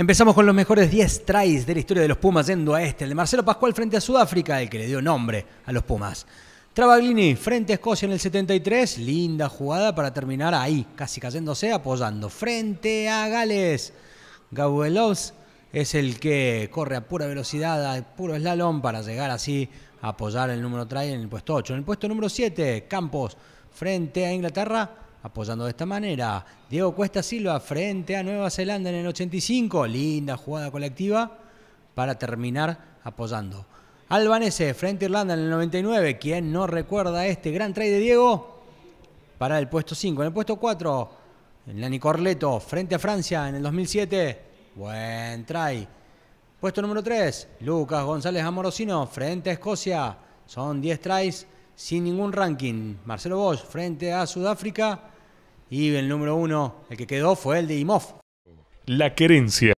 Empezamos con los mejores 10 tries de la historia de los Pumas yendo a este, el de Marcelo Pascual frente a Sudáfrica, el que le dio nombre a los Pumas. Travaglini frente a Escocia en el 73, linda jugada para terminar ahí, casi cayéndose, apoyando frente a Gales. Gabuelos es el que corre a pura velocidad, a puro slalom para llegar así a apoyar el número try en el puesto 8. En el puesto número 7, Campos frente a Inglaterra, apoyando de esta manera. Diego Cuesta Silva frente a Nueva Zelanda en el 85. Linda jugada colectiva para terminar apoyando. Albanese frente a Irlanda en el 99. ¿Quién no recuerda este gran try de Diego? Para el puesto 5. En el puesto 4, Lani Corleto frente a Francia en el 2007. Buen try. Puesto número 3, Lucas González Amorosino frente a Escocia. Son 10 tries sin ningún ranking. Marcelo Bosch frente a Sudáfrica y el número uno, el que quedó, fue el de Imov. La querencia.